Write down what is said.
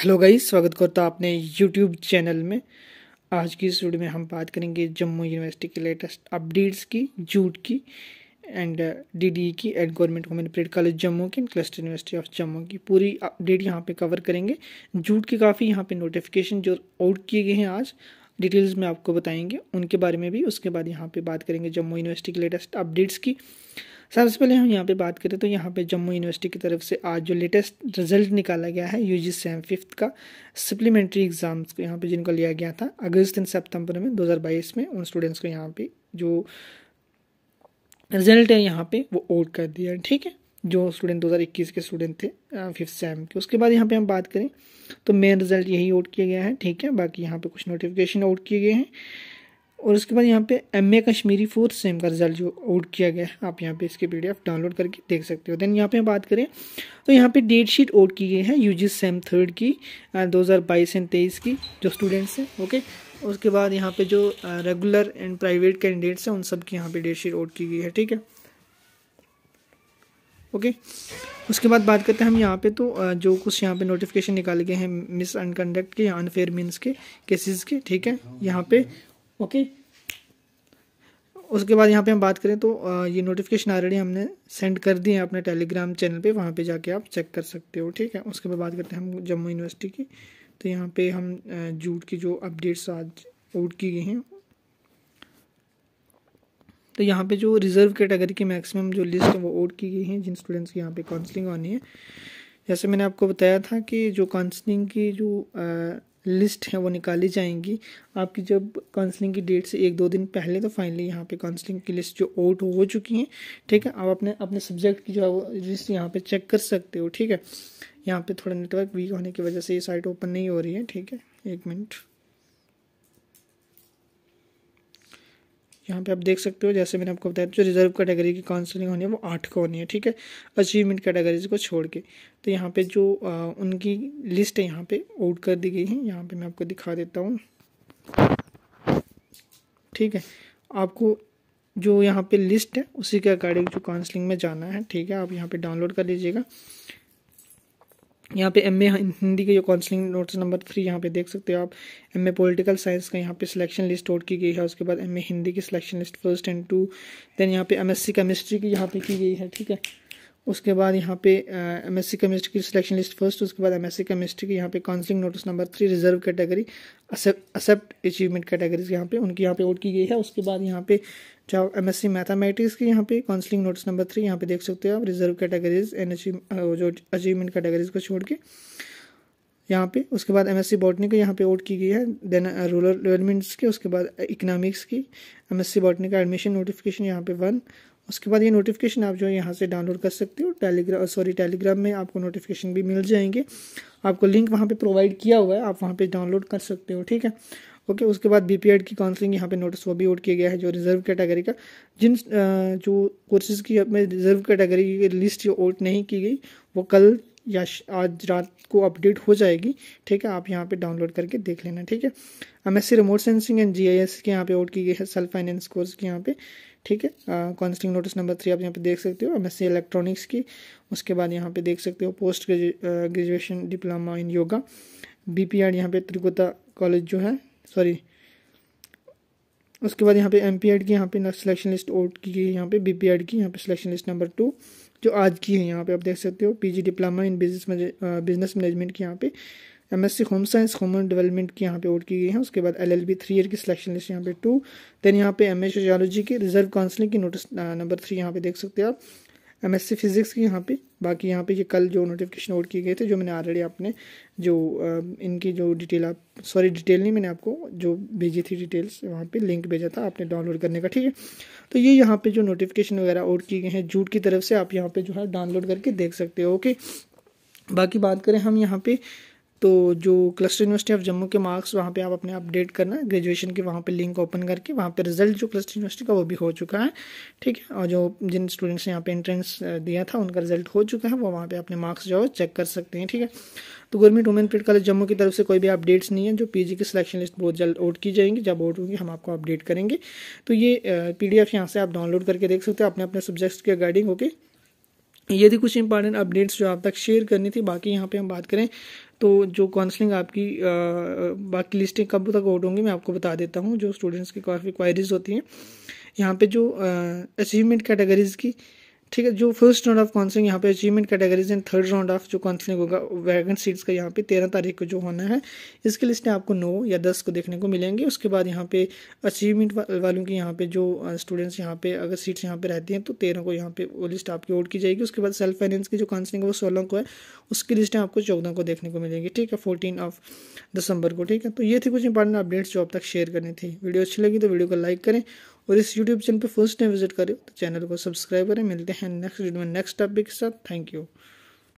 hello गाई स्वागत करता हूँ अपने यूट्यूब चैनल में आज की इस वीडियो में हम बात करेंगे जम्मू यूनिवर्सिटी के लेटेस्ट अपडेट्स की जूट की एंड डीडी uh, e की and government women parade college Jammu की and cluster university of Jammu की पूरी अपडेट यहाँ पे कवर करेंगे जूट के काफ़ी यहाँ पे नोटिफिकेशन जो आउट किए गए हैं आज डिटेल्स में आपको बताएंगे उनके बारे में भी उसके बाद यहाँ पर बात करेंगे जम्मू यूनिवर्सिटी की लेटेस्ट अपडेट्स की सबसे पहले हम यहाँ पे बात करें तो यहाँ पे जम्मू यूनिवर्सिटी की तरफ से आज जो लेटेस्ट रिजल्ट निकाला गया है यू जी सेम फिफ्थ का सप्लीमेंट्री एग्ज़ाम्स को यहाँ पे जिनको लिया गया था अगस्त एंड सितंबर में 2022 में उन स्टूडेंट्स को यहाँ पे जो रिजल्ट है यहाँ पे वो आउट कर दिया ठीक है जो स्टूडेंट 2021 के स्टूडेंट थे फिफ्थ सेम के उसके बाद यहाँ पे हम बात करें तो मेन रिजल्ट यही आउट किया गया है ठीक है बाकी यहाँ पे कुछ नोटिफिकेशन आउट किए गए हैं और उसके बाद यहाँ पे M A Kashmiri fourth sem का रिजल्ट जो आउट किया गया है आप यहाँ पे इसके एफ डाउनलोड करके देख सकते हो देन यहाँ पे बात करें तो यहाँ पे डेट शीट आउट की गई है जी सेम थर्ड की दो हज़ार बाईस एंड तेईस की जो स्टूडेंट्स हैं ओके उसके बाद यहाँ पे जो रेगुलर एंड प्राइवेट कैंडिडेट्स हैं उन सब की यहाँ पे डेट शीट आउट की गई है ठीक है ओके उसके बाद बात करते हैं हम यहाँ पे तो जो कुछ यहाँ पे नोटिफिकेशन निकाले गए हैं मिस अनकंडक्ट के या अनफेयर मीन्स के केसेस के ठीक है यहाँ पे ओके उसके बाद यहाँ पे हम बात करें तो ये नोटिफिकेशन ऑलरेडी हमने सेंड कर दी है अपने टेलीग्राम चैनल पे वहाँ पे जाके आप चेक कर सकते हो ठीक है उसके बाद बात करते हैं हम जम्मू यूनिवर्सिटी की तो यहाँ पे हम जूट की जो अपडेट्स आज आउट की गई हैं तो यहाँ पे जो रिज़र्व कैटेगरी की मैक्सिमम जो लिस्ट है वो आउट की गई है जिन स्टूडेंट्स की यहाँ पर काउंसलिंग आनी है जैसे मैंने आपको बताया था कि जो काउंसलिंग की जो लिस्ट है वो निकाली जाएंगी आपकी जब काउंसलिंग की डेट से एक दो दिन पहले तो फाइनली यहाँ पे काउंसलिंग की लिस्ट जो आउट हो चुकी हैं ठीक है आप अपने अपने सब्जेक्ट की जो लिस्ट यहाँ पे चेक कर सकते हो ठीक है यहाँ पे थोड़ा नेटवर्क वीक होने की वजह से ये साइट ओपन नहीं हो रही है ठीक है एक मिनट यहाँ पे आप देख सकते हो जैसे मैंने आपको बताया जो रिजर्व कैटेगरी की काउंसलिंग होनी है वो आठ को होनी है ठीक है अचीवमेंट कैटेगरीज को छोड़ के तो यहाँ पे जो आ, उनकी लिस्ट है यहाँ पे आउट कर दी गई है यहाँ पे मैं आपको दिखा देता हूँ ठीक है आपको जो यहाँ पे लिस्ट है उसी के अकॉर्डिंग जो काउंसलिंग में जाना है ठीक है आप यहाँ पर डाउनलोड कर लीजिएगा यहाँ पे एम ए हिंदी के जो काउंसलिंग नोट्स नंबर थ्री यहाँ पे देख सकते हो आप एम ए पोलिटिकल साइंस का यहाँ पे सिलेक्शन लिस्ट आउट की गई है उसके बाद एम ए हिंदी की selection list first and two then यहाँ पे एम एस सी केमिस्ट्री की यहाँ पे की गई है ठीक है उसके बाद यहाँ पे एम एस सी केमिस्ट्री की सिलेक्शन लिस्ट फर्स्ट उसके बाद एम एस सी केमिस्ट्री की यहाँ पे counselling notice number three reserve category except achievement categories यहाँ पे उनकी यहाँ पे आउट की गई है उसके बाद यहाँ पे जाओ एम एस सी मैथामेटिक्स की यहाँ पे काउंसलिंग नोटिस नंबर थ्री यहाँ पे देख सकते हो आप रिजर्व कैटेगरीज एन जो अचीवमेंट कैटेगरीज को छोड़ के यहाँ पे उसके बाद एम एस सी बॉटनी को यहाँ पे आउट की गई है देन रूरल डेवलपमेंट्स की उसके बाद इकनॉमिक्स की एम एस सी बॉटनी का एडमिशन नोटिफिकेशन यहाँ पे वन उसके बाद ये नोटिफिकेशन आप जो है यहाँ से डाउनलोड कर सकते हो टेलीग्राम सॉरी टेलीग्राम में आपको नोटिफिकेशन भी मिल जाएंगे आपको लिंक वहाँ पे प्रोवाइड किया हुआ है आप वहाँ पे डाउनलोड कर सकते हो ठीक है ओके उसके बाद बी की काउंसलिंग यहाँ पे नोटिस वो भी आउट किया गया है जो रिजर्व कैटेगरी का जिन जो कोर्सेज़ की अपने रिजर्व कैटेगरी की लिस्ट जो आउट नहीं की गई वो कल या आज रात को अपडेट हो जाएगी ठीक है आप यहाँ पे डाउनलोड करके देख लेना ठीक है M S C remote sensing and G I S के यहाँ पे आउट की गई है सेल्फ फाइनेंस कोर्स के यहाँ पे ठीक है काउंसलिंग नोटिस नंबर थ्री आप यहाँ पे देख सकते हो एम एस इलेक्ट्रॉनिक्स की उसके बाद यहाँ पे देख सकते हो post graduation diploma in yoga B P R यहाँ पे त्रिकुता कॉलेज जो है सॉरी उसके बाद यहाँ पे एम पी एड की यहाँ पे सिलेक्शन लिस्ट आउट की गई यहाँ पे बी पी एड की यहाँ पे सिलेक्शन लिस्ट नंबर टू जो आज की है यहाँ पे आप देख सकते हो P G diploma in business business management की यहाँ पे M S C home science human development की यहाँ पे वोट की गई है उसके बाद L L B three year की सिलेक्शन लिस्ट यहाँ पे टू देन यहाँ पे एम एस सोशोलॉजी की रिजर्व काउंसिलिंग की नोटिस नंबर थ्री यहाँ पे देख सकते हैं आप एम एस सी फिज़िक्स की यहाँ पे बाकी यहाँ पे ये कल जो नोटिफिकेशन आउट किए गए थे जो मैंने ऑलरेडी आपने जो uh, इनकी जो डिटेल आप सॉरी डिटेल नहीं मैंने आपको जो भेजी थी डिटेल्स वहाँ पे लिंक भेजा था आपने डाउनलोड करने का ठीक है तो ये यहाँ पे जो नोटिफिकेशन वगैरह आउट किए गए हैं जूट की तरफ से आप यहाँ पे जो है डाउनलोड करके देख सकते हो ओके बाकी बात करें हम यहाँ पे तो जो क्लस्टर यूनिवर्सिटी ऑफ जम्मू के मार्क्स वहाँ पे आप अपने अपडेट करना ग्रेजुएशन के वहाँ पे लिंक ओपन करके वहाँ पे रिजल्ट जो क्लस्टर यूनिवर्सिटी का वो भी हो चुका है ठीक है और जो जिन स्टूडेंट्स ने यहाँ पे एंट्रेंस दिया था उनका रिजल्ट हो चुका है वो वहाँ पे अपने मार्क्स जो है चेक कर सकते हैं ठीक है तो government women parade college Jammu की तरफ से कोई भी अपडेट्स नहीं है जो पी की सिलेक्शन लिस्ट बहुत जल्द आउट की जाएंगी जब आउट होंगी हम आपको अपडेट करेंगे तो ये पी डी यहाँ से आप डाउनलोड करके देख सकते हो अपने अपने सब्जेक्ट्स के अकॉर्डिंग ओके ये कुछ इंपॉर्टेंट अपडेट्स जो आप तक शेयर करनी थी बाकी यहाँ पे हम बात करें तो जो काउंसलिंग आपकी बाकी लिस्टें कब तक आउट होंगी मैं आपको बता देता हूँ जो स्टूडेंट्स की काफ़ी क्वायरीज होती हैं यहाँ पे जो अचीवमेंट कैटेगरीज़ की ठीक है जो फर्स्ट राउंड ऑफ काउंसलिंग यहाँ पे achievement categories and third round of जो काउंसलिंग होगा वैगन सीट्स का यहाँ पे तेरह तारीख को जो होना है इसके लिस्टें आपको नौ या दस को देखने को मिलेंगे उसके बाद यहाँ पे अचीवमेंट वालों की यहाँ पे जो स्टूडेंट्स यहाँ पे अगर सीट्स यहाँ पे रहती हैं तो तेरह को यहाँ पे वो लिस्ट आपकी ओड की जाएगी उसके बाद सेल्फ फाइनेंस की जो काउंसलिंग है वो सोलह को है उसकी लिस्टें आपको चौदह को देखने को मिलेंगी ठीक है फोर्टीन ऑफ दिसंबर को ठीक है तो ये थी कुछ इंपॉर्टेंट अपडेट्स जो अब तक शेयर करनी थी वीडियो अच्छी लगी तो वीडियो को लाइक करें और इस यूट्यूब चैनल पर फर्स्ट टाइम विजिट करें तो चैनल को सब्सक्राइब करें मिलते हैं नेक्स्ट वीडियो में नेक्स्ट टॉपिक के साथ थैंक यू